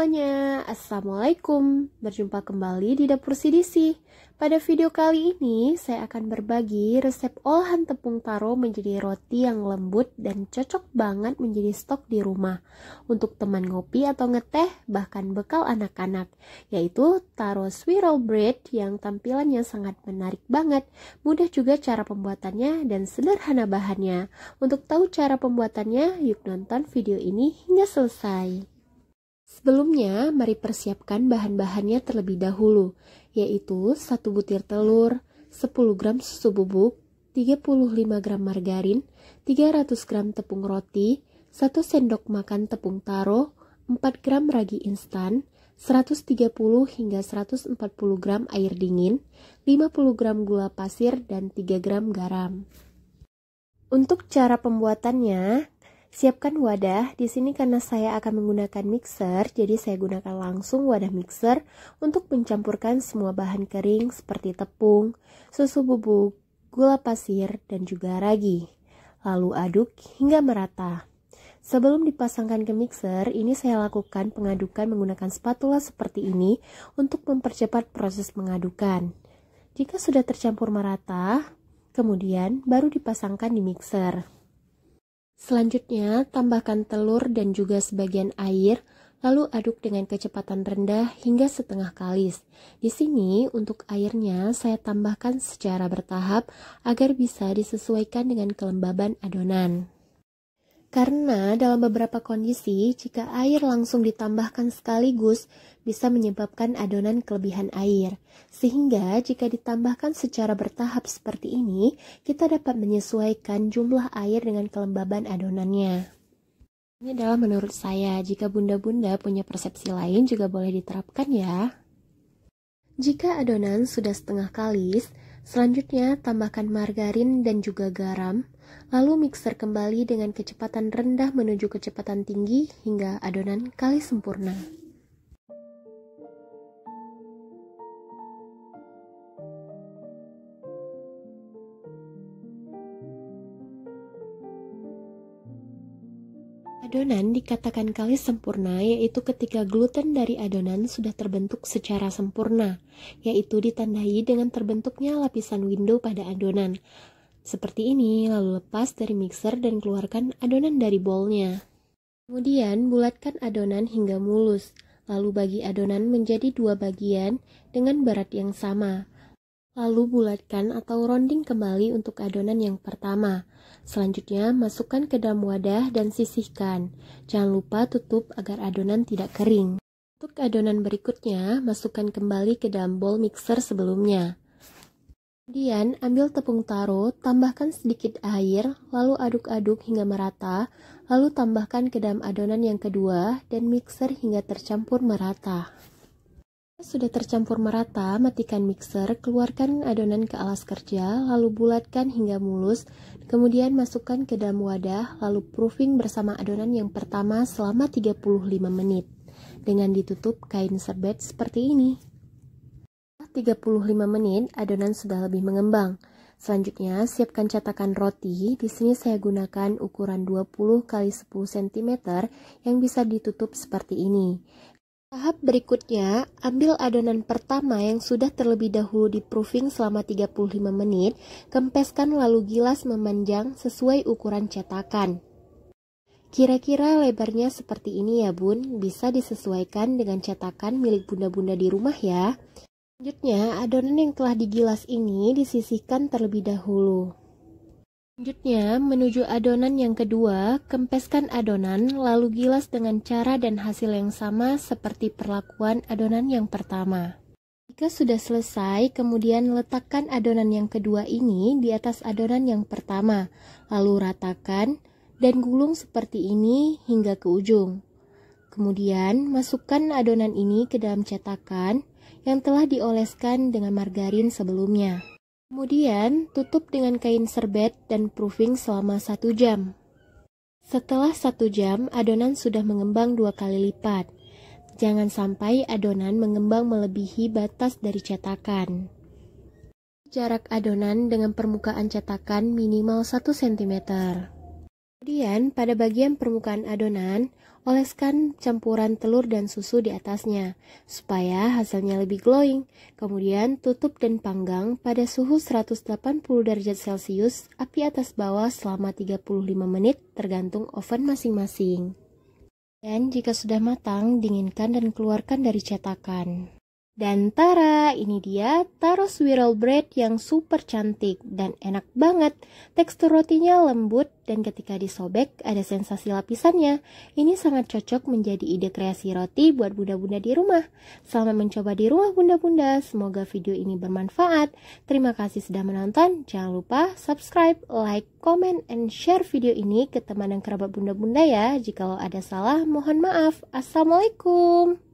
semuanya, Assalamualaikum. Berjumpa kembali di Dapur Sidisi. Pada video kali ini, saya akan berbagi resep olahan tepung taro menjadi roti yang lembut dan cocok banget menjadi stok di rumah. Untuk teman ngopi atau ngeteh, bahkan bekal anak-anak. Yaitu taro swirl bread yang tampilannya sangat menarik banget. Mudah juga cara pembuatannya dan sederhana bahannya. Untuk tahu cara pembuatannya, yuk nonton video ini hingga selesai. Sebelumnya, mari persiapkan bahan-bahannya terlebih dahulu, yaitu 1 butir telur, 10 gram susu bubuk, 35 gram margarin, 300 gram tepung roti, 1 sendok makan tepung taro, 4 gram ragi instan, 130 hingga 140 gram air dingin, 50 gram gula pasir, dan 3 gram garam. Untuk cara pembuatannya, Siapkan wadah, di sini karena saya akan menggunakan mixer, jadi saya gunakan langsung wadah mixer untuk mencampurkan semua bahan kering seperti tepung, susu bubuk, gula pasir, dan juga ragi. Lalu aduk hingga merata. Sebelum dipasangkan ke mixer, ini saya lakukan pengadukan menggunakan spatula seperti ini untuk mempercepat proses mengadukan. Jika sudah tercampur merata, kemudian baru dipasangkan di mixer. Selanjutnya, tambahkan telur dan juga sebagian air, lalu aduk dengan kecepatan rendah hingga setengah kalis. Di sini, untuk airnya saya tambahkan secara bertahap agar bisa disesuaikan dengan kelembaban adonan. Karena dalam beberapa kondisi, jika air langsung ditambahkan sekaligus, bisa menyebabkan adonan kelebihan air. Sehingga jika ditambahkan secara bertahap seperti ini, kita dapat menyesuaikan jumlah air dengan kelembaban adonannya. Ini adalah menurut saya, jika bunda-bunda punya persepsi lain juga boleh diterapkan ya. Jika adonan sudah setengah kalis, Selanjutnya, tambahkan margarin dan juga garam, lalu mixer kembali dengan kecepatan rendah menuju kecepatan tinggi hingga adonan kali sempurna. Adonan dikatakan kali sempurna yaitu ketika gluten dari adonan sudah terbentuk secara sempurna, yaitu ditandai dengan terbentuknya lapisan window pada adonan. Seperti ini, lalu lepas dari mixer dan keluarkan adonan dari bolnya. Kemudian, bulatkan adonan hingga mulus, lalu bagi adonan menjadi dua bagian dengan berat yang sama. Lalu bulatkan atau rounding kembali untuk adonan yang pertama. Selanjutnya, masukkan ke dalam wadah dan sisihkan. Jangan lupa tutup agar adonan tidak kering. Untuk adonan berikutnya, masukkan kembali ke dalam bowl mixer sebelumnya. Kemudian, ambil tepung taro, tambahkan sedikit air, lalu aduk-aduk hingga merata, lalu tambahkan ke dalam adonan yang kedua dan mixer hingga tercampur merata. Sudah tercampur merata, matikan mixer, keluarkan adonan ke alas kerja, lalu bulatkan hingga mulus, kemudian masukkan ke dalam wadah, lalu proofing bersama adonan yang pertama selama 35 menit, dengan ditutup kain serbet seperti ini. 35 menit, adonan sudah lebih mengembang. Selanjutnya, siapkan cetakan roti. Di sini saya gunakan ukuran 20 x 10 cm yang bisa ditutup seperti ini. Tahap berikutnya, ambil adonan pertama yang sudah terlebih dahulu di proofing selama 35 menit, kempeskan lalu gilas memanjang sesuai ukuran cetakan. Kira-kira lebarnya seperti ini ya bun, bisa disesuaikan dengan cetakan milik bunda-bunda di rumah ya. Selanjutnya, adonan yang telah digilas ini disisihkan terlebih dahulu. Selanjutnya, menuju adonan yang kedua, kempeskan adonan lalu gilas dengan cara dan hasil yang sama seperti perlakuan adonan yang pertama. Jika sudah selesai, kemudian letakkan adonan yang kedua ini di atas adonan yang pertama, lalu ratakan dan gulung seperti ini hingga ke ujung. Kemudian, masukkan adonan ini ke dalam cetakan yang telah dioleskan dengan margarin sebelumnya. Kemudian, tutup dengan kain serbet dan proofing selama satu jam. Setelah satu jam, adonan sudah mengembang dua kali lipat. Jangan sampai adonan mengembang melebihi batas dari cetakan. Jarak adonan dengan permukaan cetakan minimal 1 cm. Kemudian, pada bagian permukaan adonan, oleskan campuran telur dan susu di atasnya, supaya hasilnya lebih glowing. Kemudian, tutup dan panggang pada suhu 180 derajat Celcius, api atas bawah selama 35 menit tergantung oven masing-masing. Dan jika sudah matang, dinginkan dan keluarkan dari cetakan. Dan tara, ini dia taro swirl bread yang super cantik dan enak banget. Tekstur rotinya lembut dan ketika disobek ada sensasi lapisannya. Ini sangat cocok menjadi ide kreasi roti buat bunda-bunda di rumah. Selamat mencoba di rumah bunda-bunda, semoga video ini bermanfaat. Terima kasih sudah menonton, jangan lupa subscribe, like, comment, and share video ini ke teman dan kerabat bunda-bunda ya. Jikalau ada salah, mohon maaf. Assalamualaikum.